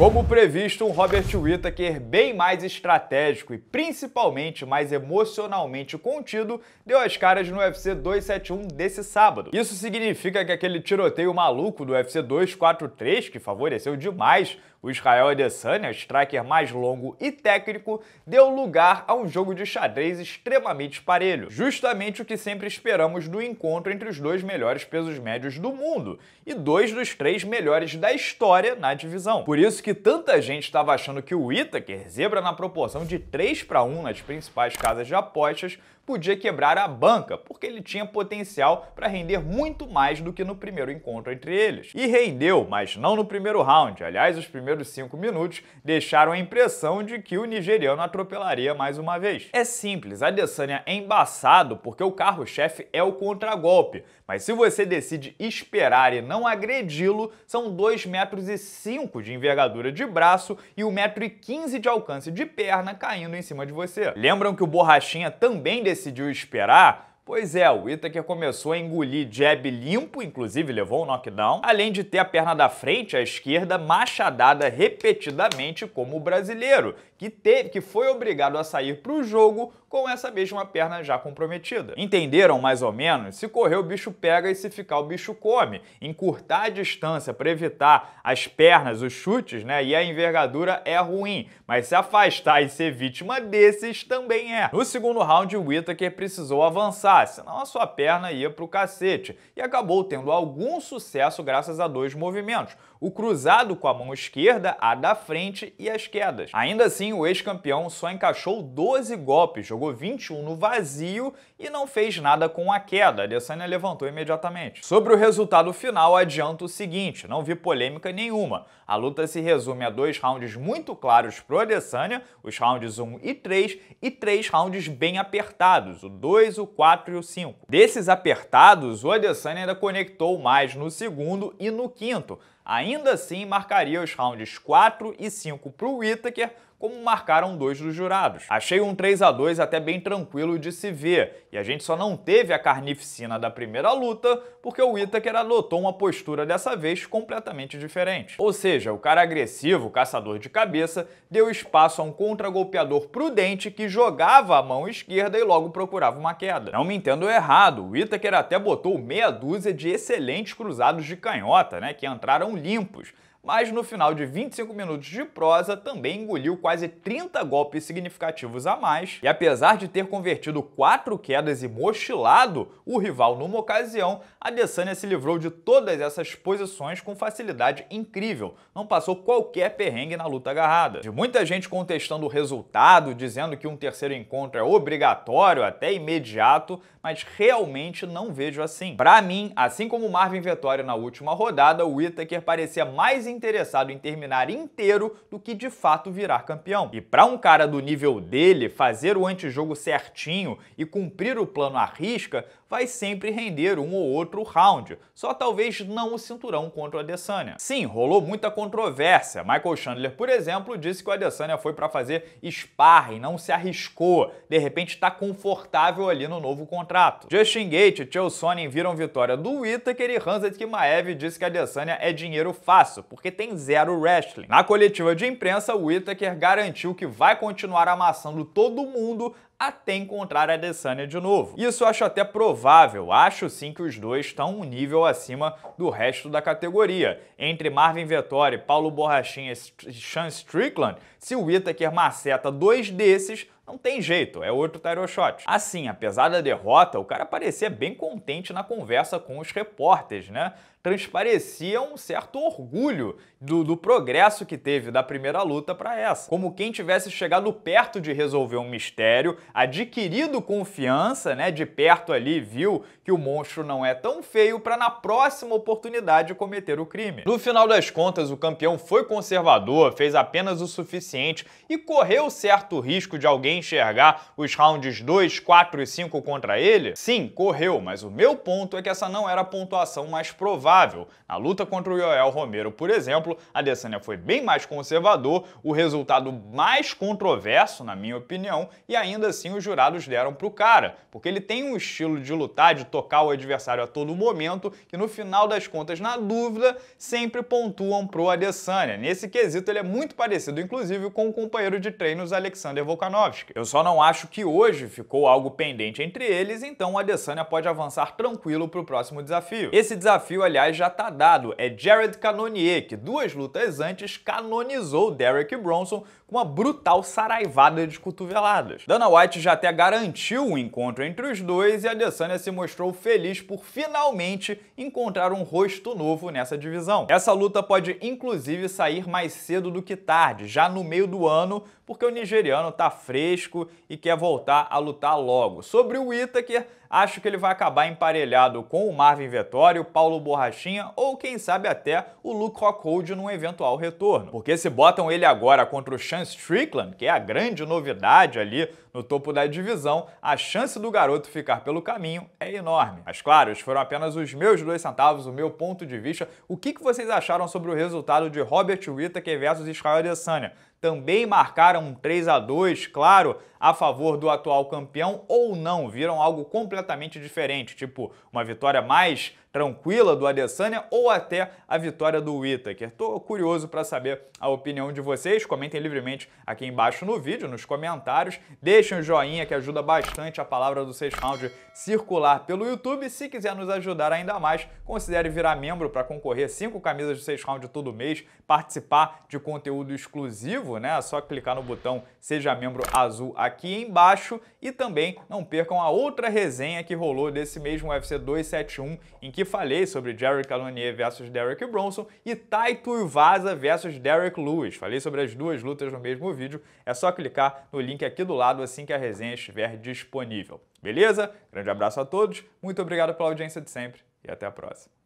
Como previsto, um Robert Whittaker bem mais estratégico e principalmente mais emocionalmente contido deu as caras no UFC 271 desse sábado. Isso significa que aquele tiroteio maluco do UFC 243, que favoreceu demais o Israel Adesanya, striker mais longo e técnico, deu lugar a um jogo de xadrez extremamente parelho. Justamente o que sempre esperamos do encontro entre os dois melhores pesos médios do mundo e dois dos três melhores da história na divisão. Por isso que que tanta gente estava achando que o Itaker, zebra na proporção de 3 para 1 nas principais casas de apostas, podia quebrar a banca, porque ele tinha potencial para render muito mais do que no primeiro encontro entre eles. E rendeu, mas não no primeiro round. Aliás, os primeiros 5 minutos deixaram a impressão de que o nigeriano atropelaria mais uma vez. É simples, a Adesanya é embaçado porque o carro-chefe é o contragolpe, mas se você decide esperar e não agredi-lo, são 2,5 metros de envergadura envergadura de braço e 1,15m de alcance de perna caindo em cima de você. Lembram que o Borrachinha também decidiu esperar? Pois é, o Itaker começou a engolir jab limpo, inclusive levou um knockdown, além de ter a perna da frente, a esquerda, machadada repetidamente como o brasileiro, que, teve, que foi obrigado a sair para o jogo com essa mesma perna já comprometida. Entenderam mais ou menos? Se correr o bicho pega e se ficar o bicho come. Encurtar a distância para evitar as pernas, os chutes né, e a envergadura é ruim, mas se afastar e ser vítima desses também é. No segundo round, o Itaker precisou avançar se ah, senão a sua perna ia para o cacete. E acabou tendo algum sucesso graças a dois movimentos: o cruzado com a mão esquerda, a da frente e as quedas. Ainda assim, o ex-campeão só encaixou 12 golpes, jogou 21 no vazio e não fez nada com a queda. A Adesanya levantou imediatamente. Sobre o resultado final, adianto o seguinte: não vi polêmica nenhuma. A luta se resume a dois rounds muito claros pro Adesanya, os rounds 1 e 3, e três rounds bem apertados, o 2, o 4 4 e o 5. Desses apertados, o Adesanya ainda conectou mais no segundo e no quinto, Ainda assim, marcaria os rounds 4 e 5 para o Whittaker, como marcaram dois dos jurados. Achei um 3 a 2 até bem tranquilo de se ver, e a gente só não teve a carnificina da primeira luta porque o Whittaker adotou uma postura dessa vez completamente diferente. Ou seja, o cara agressivo, caçador de cabeça, deu espaço a um contragolpeador prudente que jogava a mão esquerda e logo procurava uma queda. Não me entendo errado, o Whittaker até botou meia dúzia de excelentes cruzados de canhota, né, que entraram limpos mas no final de 25 minutos de prosa também engoliu quase 30 golpes significativos a mais, e apesar de ter convertido quatro quedas e mochilado o rival numa ocasião, Adesanya se livrou de todas essas posições com facilidade incrível, não passou qualquer perrengue na luta agarrada. De muita gente contestando o resultado, dizendo que um terceiro encontro é obrigatório, até imediato, mas realmente não vejo assim. Para mim, assim como Marvin Vettori na última rodada, o Whittaker parecia mais interessado em terminar inteiro do que de fato virar campeão. E para um cara do nível dele, fazer o antijogo certinho e cumprir o plano à risca vai sempre render um ou outro round, só talvez não o cinturão contra o Adesanya. Sim, rolou muita controvérsia. Michael Chandler, por exemplo, disse que o Adesanya foi para fazer sparring, não se arriscou, de repente está confortável ali no novo contrato. Justin Gate e Chael Sonnen viram vitória do Whittaker e Hanset Kimaev disse que Adesanya é dinheiro fácil, porque tem zero wrestling. Na coletiva de imprensa, o Whittaker garantiu que vai continuar amassando todo mundo até encontrar a Adesanya de novo. Isso eu acho até provável, acho sim que os dois estão um nível acima do resto da categoria. Entre Marvin Vettori, Paulo Borrachinha e Sean Strickland, se o Itaker maceta dois desses, não tem jeito, é outro title shot. Assim, apesar da derrota, o cara parecia bem contente na conversa com os repórteres, né? transparecia um certo orgulho do, do progresso que teve da primeira luta para essa. Como quem tivesse chegado perto de resolver um mistério, adquirido confiança, né, de perto ali, viu que o monstro não é tão feio para na próxima oportunidade cometer o crime. No final das contas, o campeão foi conservador, fez apenas o suficiente e correu certo risco de alguém enxergar os rounds 2, 4 e 5 contra ele? Sim, correu, mas o meu ponto é que essa não era a pontuação mais provável provável. Na luta contra o Joel Romero, por exemplo, Adesanya foi bem mais conservador, o resultado mais controverso, na minha opinião, e ainda assim os jurados deram pro cara, porque ele tem um estilo de lutar, de tocar o adversário a todo momento, que no final das contas, na dúvida, sempre pontuam pro Adesanya. Nesse quesito, ele é muito parecido, inclusive, com o companheiro de treinos Alexander Volkanovski. Eu só não acho que hoje ficou algo pendente entre eles, então o Adesanya pode avançar tranquilo pro próximo desafio. Esse desafio, aliás, aliás, já está dado. É Jared Cannonier, que duas lutas antes canonizou Derek Bronson com uma brutal saraivada de cotoveladas. Dana White já até garantiu o um encontro entre os dois e a Adesanya se mostrou feliz por finalmente encontrar um rosto novo nessa divisão. Essa luta pode inclusive sair mais cedo do que tarde, já no meio do ano, porque o nigeriano está fresco e quer voltar a lutar logo. Sobre o Itaker, acho que ele vai acabar emparelhado com o Marvin Vettori, o Paulo Borrachinha caixinha ou quem sabe até o Luke Rockhold num eventual retorno. Porque se botam ele agora contra o Sean Strickland, que é a grande novidade ali no topo da divisão, a chance do garoto ficar pelo caminho é enorme. Mas claro, foram apenas os meus dois centavos, o meu ponto de vista. O que, vocês acharam sobre o resultado de Robert Whittaker versus Israel Adesanya? também marcaram um 3 a 2, claro, a favor do atual campeão ou não, viram algo completamente diferente, tipo uma vitória mais tranquila do Adesanya ou até a vitória do Whittaker. Estou curioso para saber a opinião de vocês. Comentem livremente aqui embaixo no vídeo, nos comentários. Deixem o um joinha que ajuda bastante a palavra do 6 round circular pelo YouTube. Se quiser nos ajudar ainda mais, considere virar membro para concorrer cinco camisas do 6 round todo mês, participar de conteúdo exclusivo né? É só clicar no botão Seja Membro Azul aqui embaixo e também não percam a outra resenha que rolou desse mesmo UFC 271 em que falei sobre Jerry Calonier versus Derek Bronson e Taito Iwasa versus Derek Lewis. Falei sobre as duas lutas no mesmo vídeo, é só clicar no link aqui do lado assim que a resenha estiver disponível. Beleza? Grande abraço a todos, muito obrigado pela audiência de sempre e até a próxima.